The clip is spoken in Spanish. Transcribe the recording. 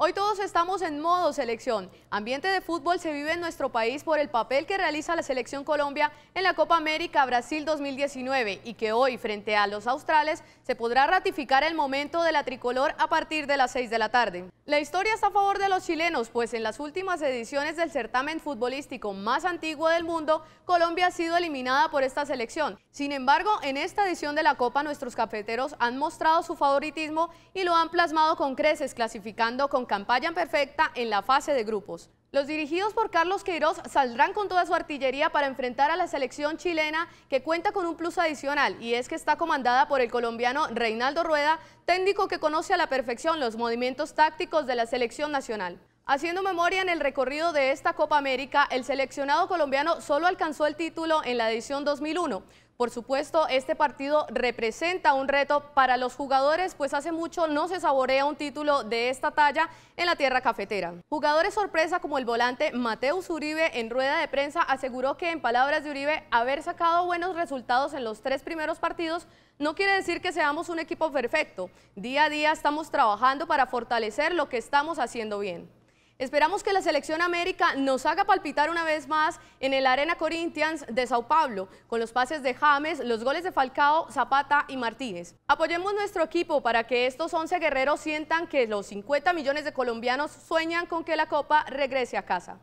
Hoy todos estamos en modo selección. Ambiente de fútbol se vive en nuestro país por el papel que realiza la selección Colombia en la Copa América Brasil 2019 y que hoy frente a los australes se podrá ratificar el momento de la tricolor a partir de las 6 de la tarde. La historia está a favor de los chilenos, pues en las últimas ediciones del certamen futbolístico más antiguo del mundo, Colombia ha sido eliminada por esta selección. Sin embargo, en esta edición de la Copa nuestros cafeteros han mostrado su favoritismo y lo han plasmado con creces, clasificando con campaña perfecta en la fase de grupos. Los dirigidos por Carlos Queiroz saldrán con toda su artillería para enfrentar a la selección chilena que cuenta con un plus adicional y es que está comandada por el colombiano Reinaldo Rueda, técnico que conoce a la perfección los movimientos tácticos de la selección nacional. Haciendo memoria en el recorrido de esta Copa América, el seleccionado colombiano solo alcanzó el título en la edición 2001. Por supuesto, este partido representa un reto para los jugadores, pues hace mucho no se saborea un título de esta talla en la tierra cafetera. Jugadores sorpresa como el volante Mateus Uribe en rueda de prensa aseguró que en palabras de Uribe haber sacado buenos resultados en los tres primeros partidos no quiere decir que seamos un equipo perfecto. Día a día estamos trabajando para fortalecer lo que estamos haciendo bien. Esperamos que la Selección América nos haga palpitar una vez más en el Arena Corinthians de Sao Paulo, con los pases de James, los goles de Falcao, Zapata y Martínez. Apoyemos nuestro equipo para que estos 11 guerreros sientan que los 50 millones de colombianos sueñan con que la Copa regrese a casa.